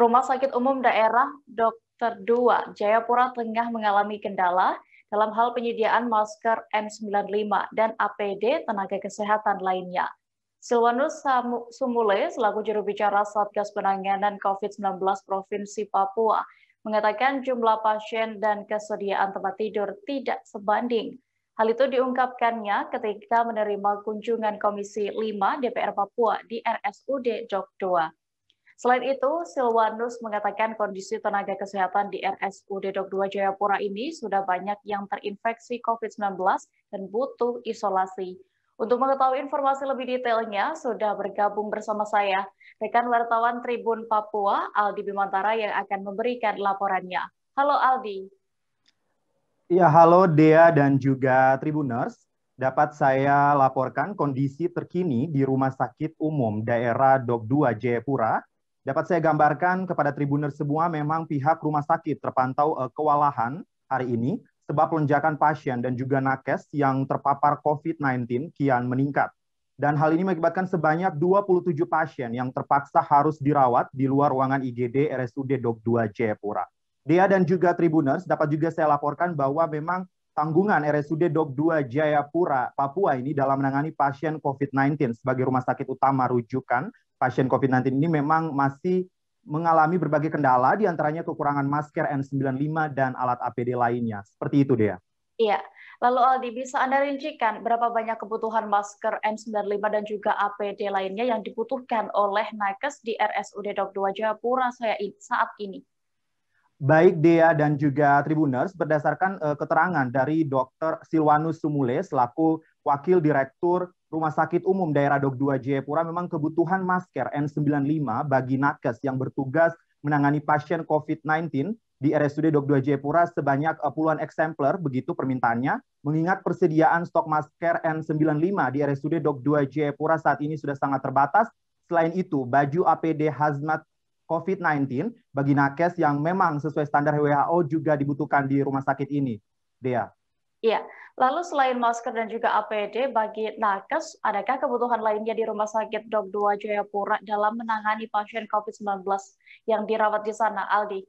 Rumah Sakit Umum Daerah Dr. 2 Jayapura tengah mengalami kendala dalam hal penyediaan masker N95 dan APD tenaga kesehatan lainnya. Silwanus Sumule, selaku juru bicara Satgas Penanganan COVID-19 Provinsi Papua, mengatakan jumlah pasien dan kesediaan tempat tidur tidak sebanding. Hal itu diungkapkannya ketika menerima kunjungan Komisi 5 DPR Papua di RSUD Jogdoa. Selain itu, Silwanus mengatakan kondisi tenaga kesehatan di RSUD Dok 2 Jayapura ini sudah banyak yang terinfeksi COVID-19 dan butuh isolasi. Untuk mengetahui informasi lebih detailnya, sudah bergabung bersama saya, rekan wartawan Tribun Papua, Aldi Bimantara yang akan memberikan laporannya. Halo Aldi. Ya, halo Dea dan juga Tribuners. Dapat saya laporkan kondisi terkini di Rumah Sakit Umum Daerah Dok 2 Jayapura Dapat saya gambarkan kepada tribuner semua memang pihak rumah sakit terpantau eh, kewalahan hari ini sebab lonjakan pasien dan juga nakes yang terpapar COVID-19 kian meningkat. Dan hal ini mengakibatkan sebanyak 27 pasien yang terpaksa harus dirawat di luar ruangan IGD RSUD Dok 2 Jayapura. Dea dan juga Tribuners dapat juga saya laporkan bahwa memang tanggungan RSUD Dok 2 Jayapura, Papua ini dalam menangani pasien COVID-19 sebagai rumah sakit utama rujukan pasien COVID-19 ini memang masih mengalami berbagai kendala, diantaranya kekurangan masker N95 dan alat APD lainnya. Seperti itu, Dea. Iya. Lalu Aldi, bisa Anda rincikan berapa banyak kebutuhan masker N95 dan juga APD lainnya yang dibutuhkan oleh Nakes di RSUD Dok 2 Jayapura saya saat ini? baik Dea dan juga Tribuners berdasarkan uh, keterangan dari Dr. Silwanus Sumule selaku Wakil Direktur Rumah Sakit Umum Daerah Dok 2 Jayapura memang kebutuhan masker N95 bagi nakes yang bertugas menangani pasien COVID-19 di RSUD Dok 2 Jayapura sebanyak eh, puluhan eksemplar begitu permintaannya mengingat persediaan stok masker N95 di RSUD Dok 2 Jayapura saat ini sudah sangat terbatas Selain itu, baju APD hazmat COVID-19 bagi nakes yang memang sesuai standar WHO juga dibutuhkan di rumah sakit ini, Dea? Iya, lalu selain masker dan juga APD, bagi nakes, adakah kebutuhan lainnya di Rumah Sakit Dok 2 Jayapura dalam menangani pasien COVID-19 yang dirawat di sana, Aldi?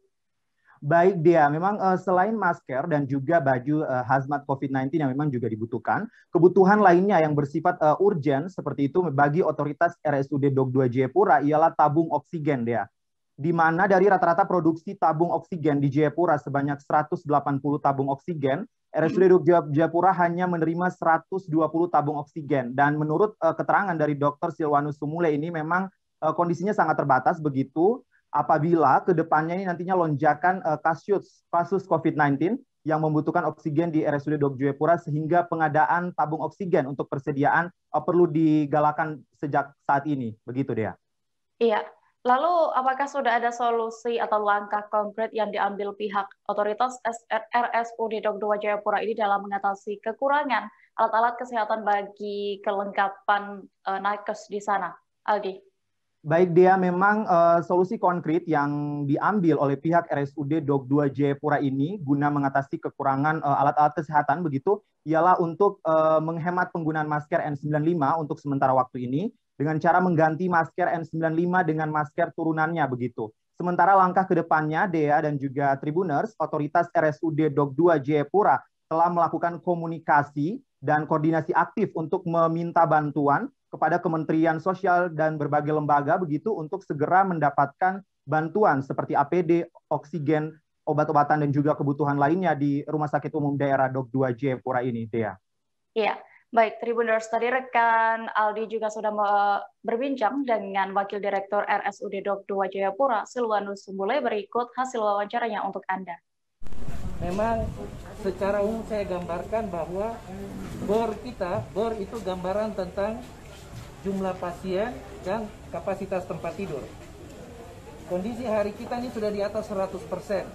Baik dia, memang uh, selain masker dan juga baju uh, hazmat COVID-19 yang memang juga dibutuhkan, kebutuhan lainnya yang bersifat uh, urgent seperti itu bagi otoritas RSUD Dok 2 Jayapura ialah tabung oksigen dia di mana dari rata-rata produksi tabung oksigen di Jayapura sebanyak 180 tabung oksigen, RSUD Jayapura hanya menerima 120 tabung oksigen. Dan menurut uh, keterangan dari Dr. Silwanus Sumule ini memang uh, kondisinya sangat terbatas begitu apabila kedepannya ini nantinya lonjakan uh, kasus, kasus COVID-19 yang membutuhkan oksigen di RSUD Dok Jayapura sehingga pengadaan tabung oksigen untuk persediaan uh, perlu digalakan sejak saat ini. Begitu, Dea. Iya, Lalu, apakah sudah ada solusi atau langkah konkret yang diambil pihak otoritas RSUD Dok Dua Jayapura ini dalam mengatasi kekurangan alat-alat kesehatan bagi kelengkapan uh, nakes di sana? Aldi. Baik, dia memang uh, solusi konkret yang diambil oleh pihak RSUD Dok 2 Jayapura ini guna mengatasi kekurangan alat eh, alat-alat kesehatan begitu ialah untuk uh, menghemat penggunaan masker N95 untuk sementara waktu ini dengan cara mengganti masker N95 dengan masker turunannya begitu. Sementara langkah ke depannya, Dea dan juga Tribuners, otoritas RSUD Dok 2 Jayapura telah melakukan komunikasi dan koordinasi aktif untuk meminta bantuan kepada Kementerian Sosial dan berbagai lembaga begitu untuk segera mendapatkan bantuan seperti APD, oksigen, obat-obatan dan juga kebutuhan lainnya di Rumah Sakit Umum Daerah Dok 2 Jayapura ini, Dea. Iya. Yeah. Baik, Tribuners, tadi rekan Aldi juga sudah berbincang dengan Wakil Direktur RSUD Dok 2 Jayapura, Silwanus Sumbule, berikut hasil wawancaranya untuk Anda. Memang secara umum saya gambarkan bahwa BOR kita, BOR itu gambaran tentang jumlah pasien dan kapasitas tempat tidur. Kondisi hari kita ini sudah di atas 100 persen,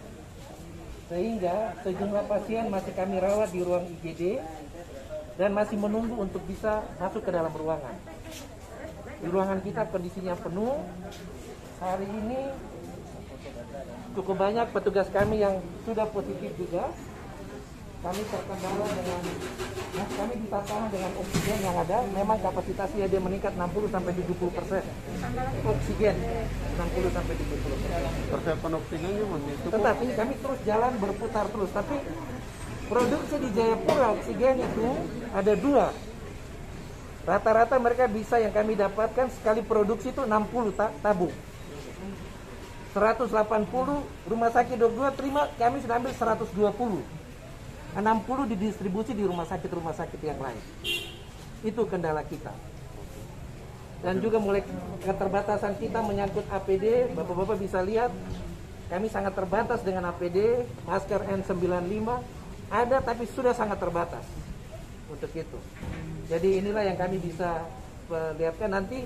sehingga sejumlah pasien masih kami rawat di ruang IGD, dan masih menunggu untuk bisa masuk ke dalam ruangan. Di ruangan kita kondisinya penuh. Hari ini cukup banyak petugas kami yang sudah positif juga. Kami terkendala dengan ya, kami ditantang dengan oksigen yang ada. Memang kapasitasnya dia meningkat 60 sampai 70 persen. Oksigen 60 sampai 70 persen. Persiapan oksigennya masih Tetapi kami terus jalan berputar terus. Tapi Produksi di Jayapura oksigen itu ada dua. Rata-rata mereka bisa yang kami dapatkan sekali produksi itu 60 tabung. 180 rumah sakit 22 terima kami sudah ambil 120. 60 didistribusi di rumah sakit-rumah sakit yang lain. Itu kendala kita. Dan juga mulai keterbatasan kita menyangkut APD, Bapak-bapak bisa lihat kami sangat terbatas dengan APD, masker N95, ada tapi sudah sangat terbatas untuk itu. Jadi inilah yang kami bisa perlihatkan eh, nanti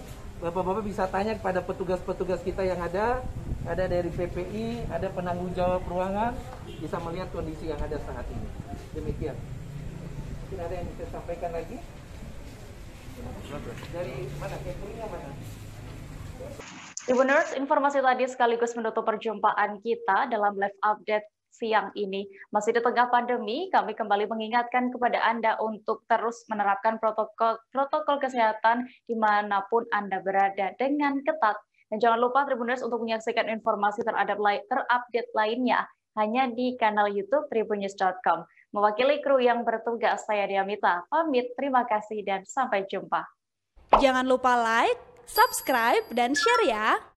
Bapak-bapak bisa tanya kepada petugas-petugas kita yang ada, ada dari PPI, ada penanggung jawab ruangan, bisa melihat kondisi yang ada saat ini. Demikian. Mungkin ada yang bisa sampaikan lagi? Dari mana? Kepulingnya mana? Ibu Nurse, informasi tadi sekaligus menutup perjumpaan kita dalam live update siang ini. Masih di tengah pandemi, kami kembali mengingatkan kepada Anda untuk terus menerapkan protokol, protokol kesehatan dimanapun Anda berada dengan ketat. Dan jangan lupa Tribuners untuk menyaksikan informasi terhadap terupdate lainnya hanya di kanal YouTube tribunnews.com. Mewakili kru yang bertugas, saya Diamita. Pamit, terima kasih dan sampai jumpa. Jangan lupa like, subscribe, dan share ya.